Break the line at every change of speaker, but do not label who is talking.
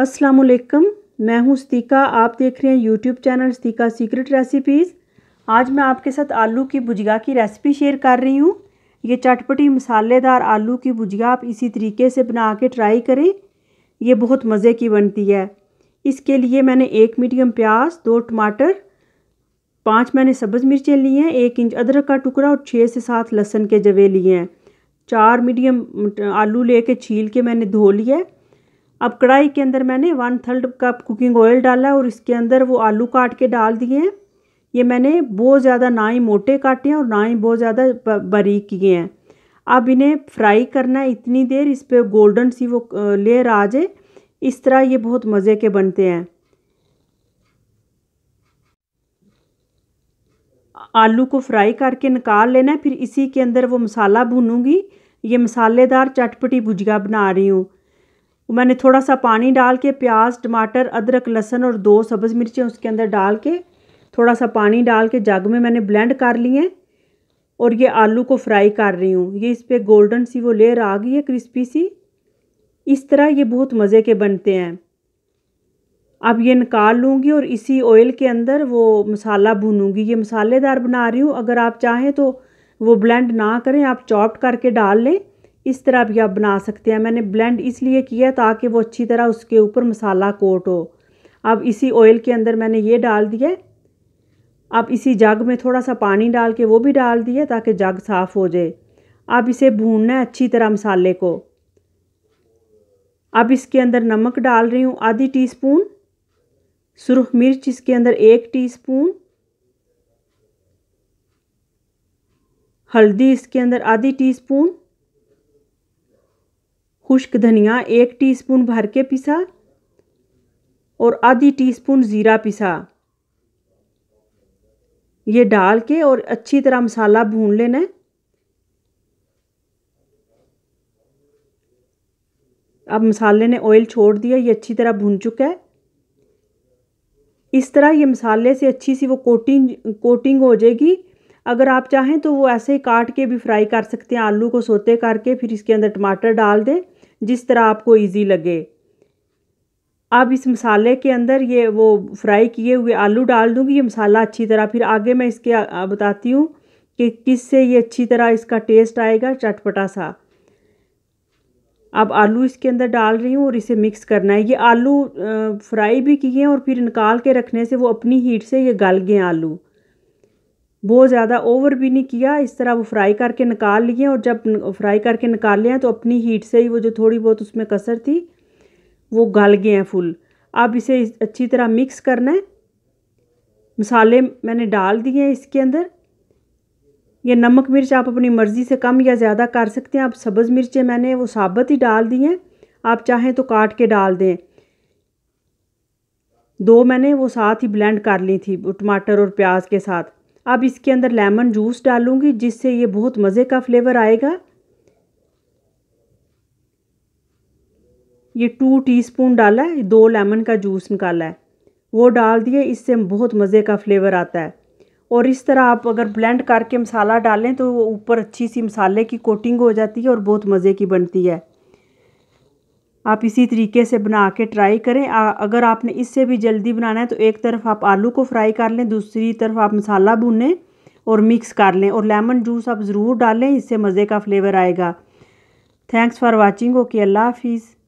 अस्सलाम वालेकुम मैं हूं स्तिका आप देख रहे हैं यूट्यूब चैनल स्तिका सीक्रेट रेसिपीज़ आज मैं आपके साथ आलू की भुजिया की रेसिपी शेयर कर रही हूं ये चटपटी मसालेदार आलू की भुजिया आप इसी तरीके से बना के ट्राई करें ये बहुत मज़े की बनती है इसके लिए मैंने एक मीडियम प्याज दो टमाटर पाँच मैंने सब्ज़ मिर्चें ली हैं एक इंच अदरक का टुकड़ा और छः से सात लहसन के जवे लिए हैं चार मीडियम आलू लेके छील के मैंने धो लिया है अब कढ़ाई के अंदर मैंने one third cup cooking oil डाला है और इसके अंदर वो आलू काट के डाल दिए हैं ये मैंने बहुत ज़्यादा ना ही मोटे काटे हैं और ना ही बहुत ज़्यादा बारीक किए हैं अब इन्हें फ्राई करना है इतनी देर इस पर गोल्डन सी वो लेयर आ जाए इस तरह ये बहुत मज़े के बनते हैं आलू को फ्राई करके निकाल लेना है फिर इसी के अंदर वो मसाला भूनूंगी ये मसालेदार चटपटी भुजिया बना रही हूँ मैंने थोड़ा सा पानी डाल के प्याज टमाटर अदरक लहसन और दो सब्ज़ मिर्चें उसके अंदर डाल के थोड़ा सा पानी डाल के जग में मैंने ब्लेंड कर लिए और ये आलू को फ्राई कर रही हूँ ये इस पर गोल्डन सी वो लेयर आ गई है क्रिस्पी सी इस तरह ये बहुत मज़े के बनते हैं अब ये निकाल लूँगी और इसी ऑयल के अंदर वो मसाला भूनूँगी ये मसालेदार बना रही हूँ अगर आप चाहें तो वो ब्लेंड ना करें आप चॉप्ड करके डाल लें इस तरह भी आप बना सकते हैं मैंने ब्लेंड इसलिए किया ताकि वो अच्छी तरह उसके ऊपर मसाला कोट हो अब इसी ऑयल के अंदर मैंने ये डाल दिया अब इसी जग में थोड़ा सा पानी डाल के वो भी डाल दिया ताकि जग साफ़ हो जाए अब इसे भूनना है अच्छी तरह मसाले को अब इसके अंदर नमक डाल रही हूँ आधी टी स्पून सुरख मिर्च इसके अंदर एक स्पून हल्दी इसके अंदर आधी टी स्पून खुश्क धनिया एक टीस्पून भर के पिसा और आधी टीस्पून ज़ीरा पिसा ये डाल के और अच्छी तरह मसाला भून लेना है अब मसाले ने ऑयल छोड़ दिया ये अच्छी तरह भुन चुका है इस तरह ये मसाले से अच्छी सी वो कोटिंग कोटिंग हो जाएगी अगर आप चाहें तो वो ऐसे ही काट के भी फ्राई कर सकते हैं आलू को सोते करके फिर इसके अंदर टमाटर डाल दें जिस तरह आपको इजी लगे अब इस मसाले के अंदर ये वो फ्राई किए हुए आलू डाल दूँगी ये मसाला अच्छी तरह फिर आगे मैं इसके बताती हूँ कि किस से ये अच्छी तरह इसका टेस्ट आएगा चटपटा सा अब आलू इसके अंदर डाल रही हूँ और इसे मिक्स करना है ये आलू फ्राई भी किए हैं और फिर निकाल के रखने से वो अपनी हीट से ये गल गए आलू बहुत ज़्यादा ओवर भी नहीं किया इस तरह वो फ्राई करके निकाल लिए और जब फ्राई करके निकाल लिया तो अपनी हीट से ही वो जो थोड़ी बहुत उसमें कसर थी वो गल गए हैं फुल अब इसे अच्छी तरह मिक्स करना है मसाले मैंने डाल दिए हैं इसके अंदर ये नमक मिर्च आप अपनी मर्ज़ी से कम या ज़्यादा कर सकते हैं आप सब्ज़ मिर्चें मैंने वो साबत ही डाल दी हैं आप चाहें तो काट के डाल दें दो मैंने वो साथ ही ब्लेंड कर ली थी टमाटर और प्याज के साथ अब इसके अंदर लेमन जूस डालूंगी जिससे ये बहुत मज़े का फ्लेवर आएगा ये टू टीस्पून डाला है दो लेमन का जूस निकाला है वो डाल दिए इससे बहुत मज़े का फ्लेवर आता है और इस तरह आप अगर ब्लेंड करके मसाला डालें तो ऊपर अच्छी सी मसाले की कोटिंग हो जाती है और बहुत मज़े की बनती है आप इसी तरीके से बना के ट्राई करें आ, अगर आपने इससे भी जल्दी बनाना है तो एक तरफ आप आलू को फ्राई कर लें दूसरी तरफ आप मसाला भूनें और मिक्स कर लें और लेमन जूस आप ज़रूर डालें इससे मज़े का फ्लेवर आएगा थैंक्स फॉर वॉचिंग ओके अल्लाह हाफिज़